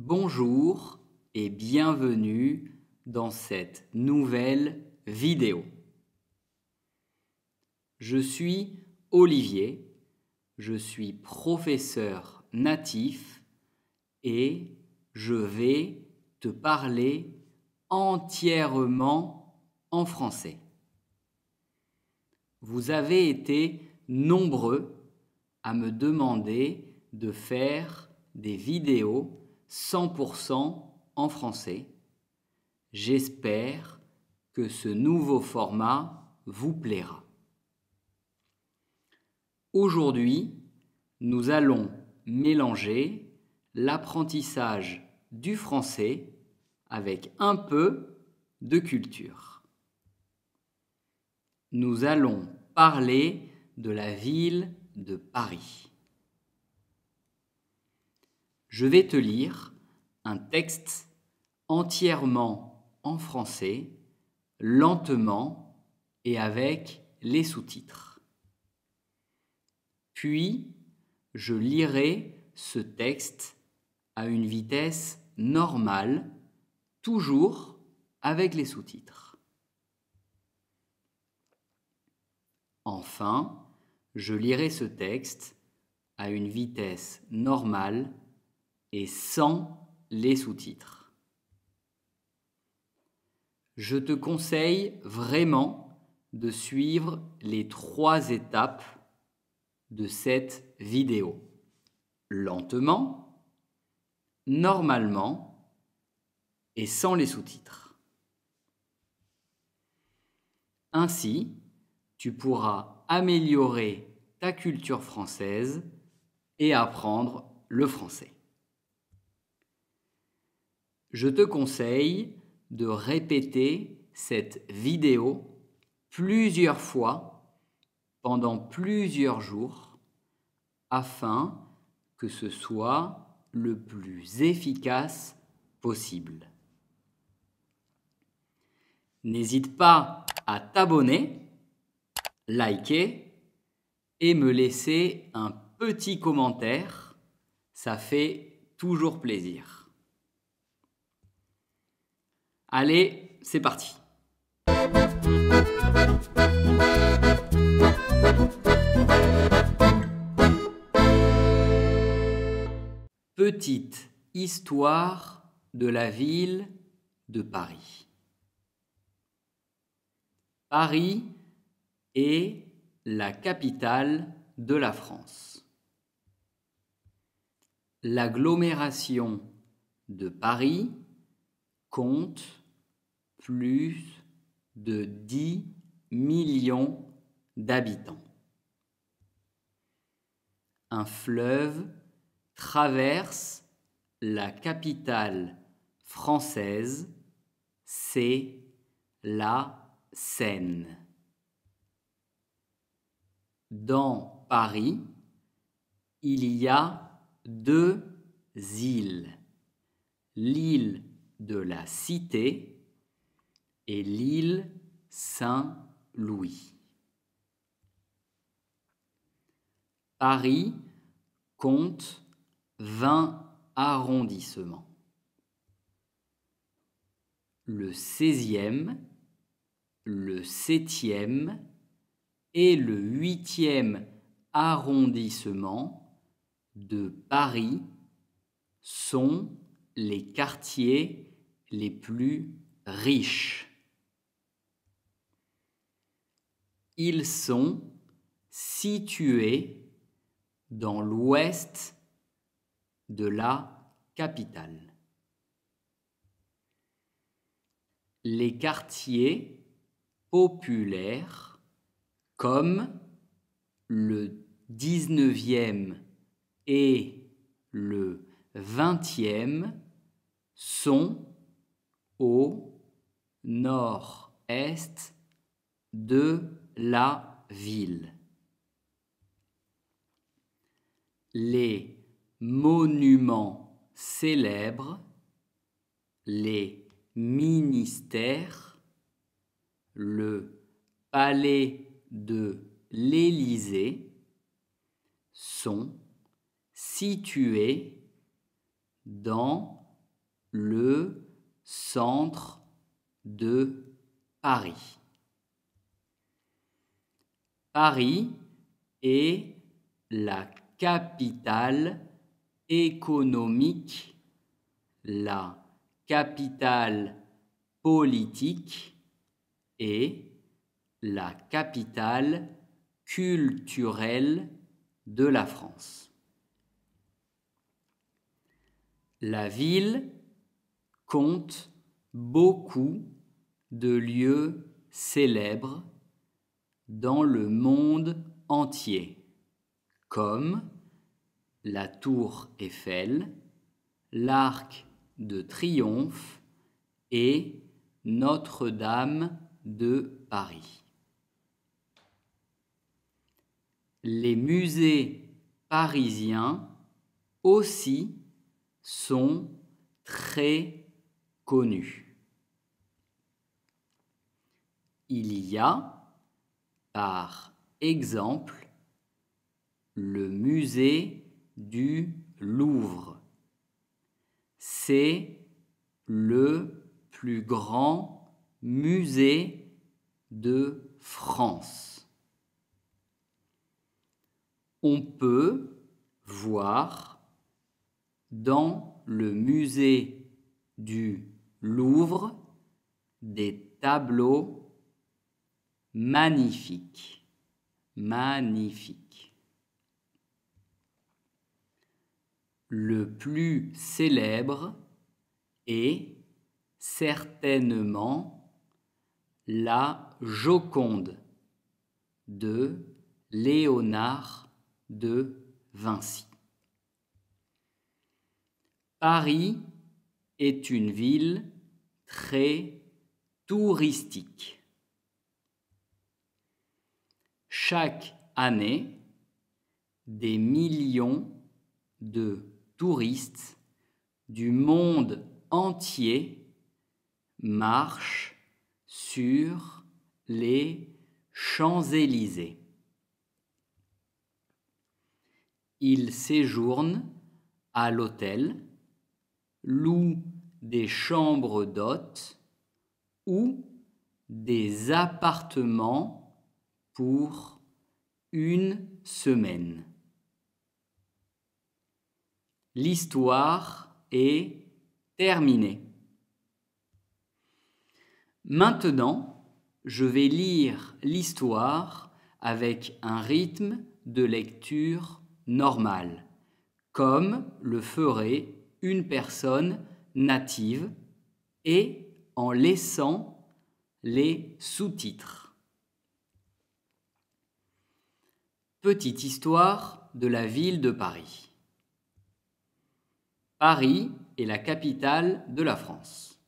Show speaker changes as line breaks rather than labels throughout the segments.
Bonjour et bienvenue dans cette nouvelle vidéo. Je suis Olivier, je suis professeur natif et je vais te parler entièrement en français. Vous avez été nombreux à me demander de faire des vidéos 100% en français. J'espère que ce nouveau format vous plaira. Aujourd'hui, nous allons mélanger l'apprentissage du français avec un peu de culture. Nous allons parler de la ville de Paris je vais te lire un texte entièrement en français, lentement et avec les sous-titres. Puis, je lirai ce texte à une vitesse normale, toujours avec les sous-titres. Enfin, je lirai ce texte à une vitesse normale, et sans les sous-titres. Je te conseille vraiment de suivre les trois étapes de cette vidéo. Lentement, normalement et sans les sous-titres. Ainsi, tu pourras améliorer ta culture française et apprendre le français je te conseille de répéter cette vidéo plusieurs fois pendant plusieurs jours afin que ce soit le plus efficace possible. N'hésite pas à t'abonner, liker et me laisser un petit commentaire. Ça fait toujours plaisir. Allez, c'est parti Petite histoire de la ville de Paris. Paris est la capitale de la France. L'agglomération de Paris compte plus de 10 millions d'habitants. Un fleuve traverse la capitale française, c'est la Seine. Dans Paris, il y a deux îles. L'île de la Cité et l'île Saint-Louis. Paris compte 20 arrondissements. Le 16e, le 7e et le 8e arrondissement de Paris sont les quartiers les plus riches. Ils sont situés dans l'ouest de la capitale. Les quartiers populaires comme le 19e et le 20e sont au nord-est de la ville. Les monuments célèbres, les ministères, le palais de l'Élysée sont situés dans le centre de Paris. Paris est la capitale économique, la capitale politique et la capitale culturelle de la France. La ville compte beaucoup de lieux célèbres dans le monde entier, comme la tour Eiffel, l'arc de triomphe et Notre-Dame de Paris. Les musées parisiens aussi sont très connus. Il y a par exemple, le musée du Louvre. C'est le plus grand musée de France. On peut voir dans le musée du Louvre des tableaux magnifique, magnifique. Le plus célèbre est certainement la Joconde de Léonard de Vinci. Paris est une ville très touristique. chaque année des millions de touristes du monde entier marchent sur les Champs-Élysées. Ils séjournent à l'hôtel, louent des chambres d'hôtes ou des appartements pour une semaine. L'histoire est terminée. Maintenant, je vais lire l'histoire avec un rythme de lecture normal, comme le ferait une personne native et en laissant les sous-titres. Petite histoire de la ville de Paris. Paris est la capitale de la France.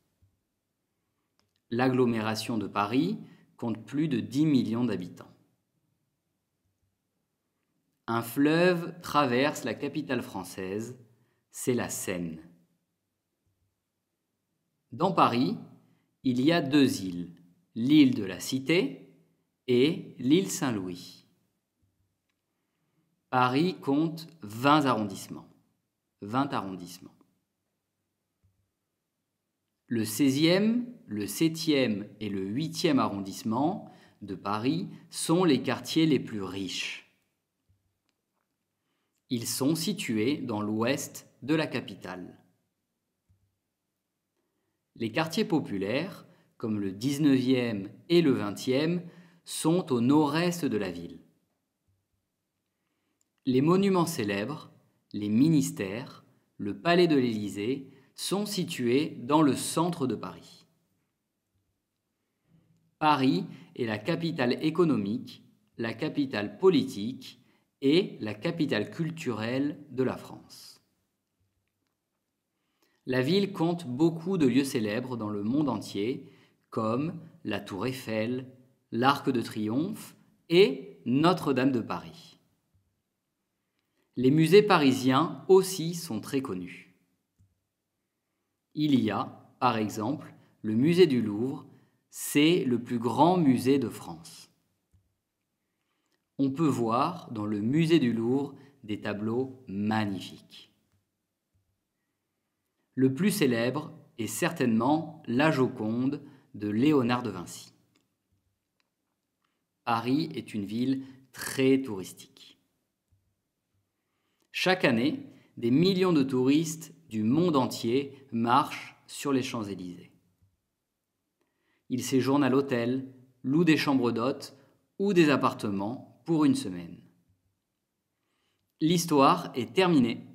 L'agglomération de Paris compte plus de 10 millions d'habitants. Un fleuve traverse la capitale française, c'est la Seine. Dans Paris, il y a deux îles, l'île de la Cité et l'île Saint-Louis. Paris compte 20 arrondissements. 20 arrondissements. Le 16e, le 7e et le 8e arrondissement de Paris sont les quartiers les plus riches. Ils sont situés dans l'ouest de la capitale. Les quartiers populaires, comme le 19e et le 20e, sont au nord-est de la ville. Les monuments célèbres, les ministères, le palais de l'Élysée sont situés dans le centre de Paris. Paris est la capitale économique, la capitale politique et la capitale culturelle de la France. La ville compte beaucoup de lieux célèbres dans le monde entier, comme la Tour Eiffel, l'Arc de Triomphe et Notre-Dame de Paris. Les musées parisiens aussi sont très connus. Il y a, par exemple, le musée du Louvre, c'est le plus grand musée de France. On peut voir dans le musée du Louvre des tableaux magnifiques. Le plus célèbre est certainement La Joconde de Léonard de Vinci. Paris est une ville très touristique. Chaque année, des millions de touristes du monde entier marchent sur les Champs-Élysées. Ils séjournent à l'hôtel, louent des chambres d'hôtes ou des appartements pour une semaine. L'histoire est terminée.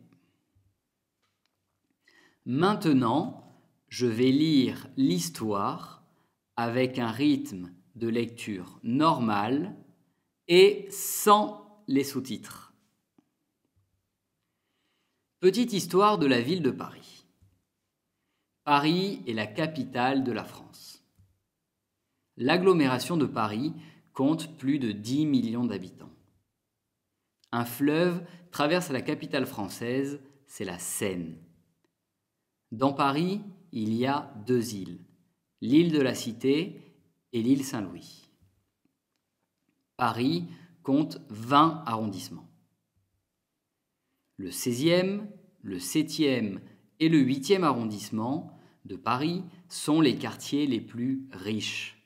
Maintenant, je vais lire l'histoire avec un rythme de lecture normal et sans les sous-titres. Petite histoire de la ville de Paris. Paris est la capitale de la France. L'agglomération de Paris compte plus de 10 millions d'habitants. Un fleuve traverse la capitale française, c'est la Seine. Dans Paris, il y a deux îles, l'île de la Cité et l'île Saint-Louis. Paris compte 20 arrondissements le 16e, le 7e et le 8e arrondissement de Paris sont les quartiers les plus riches.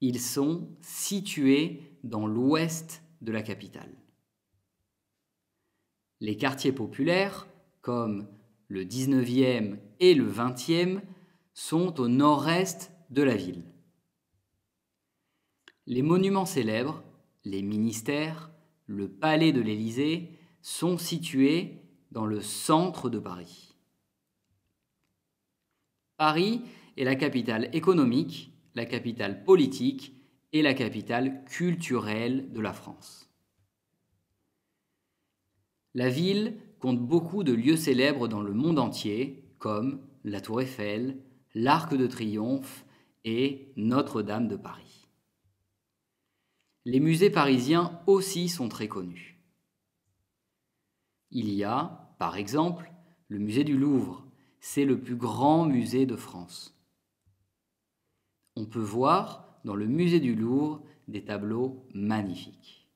Ils sont situés dans l'ouest de la capitale. Les quartiers populaires, comme le 19e et le 20e, sont au nord-est de la ville. Les monuments célèbres, les ministères, le palais de l'Élysée sont situés dans le centre de Paris. Paris est la capitale économique, la capitale politique et la capitale culturelle de la France. La ville compte beaucoup de lieux célèbres dans le monde entier, comme la Tour Eiffel, l'Arc de Triomphe et Notre-Dame de Paris. Les musées parisiens aussi sont très connus. Il y a, par exemple, le musée du Louvre. C'est le plus grand musée de France. On peut voir dans le musée du Louvre des tableaux magnifiques.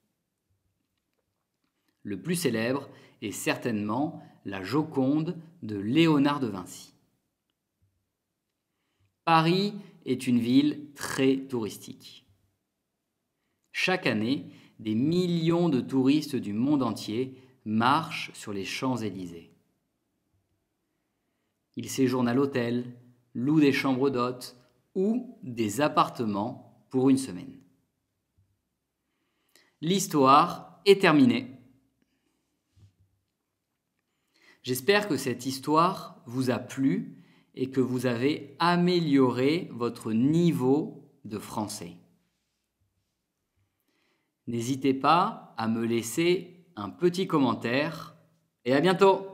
Le plus célèbre est certainement la Joconde de Léonard de Vinci. Paris est une ville très touristique. Chaque année, des millions de touristes du monde entier marche sur les Champs-Élysées. Il séjourne à l'hôtel, loue des chambres d'hôtes ou des appartements pour une semaine. L'histoire est terminée. J'espère que cette histoire vous a plu et que vous avez amélioré votre niveau de français. N'hésitez pas à me laisser un petit commentaire et à bientôt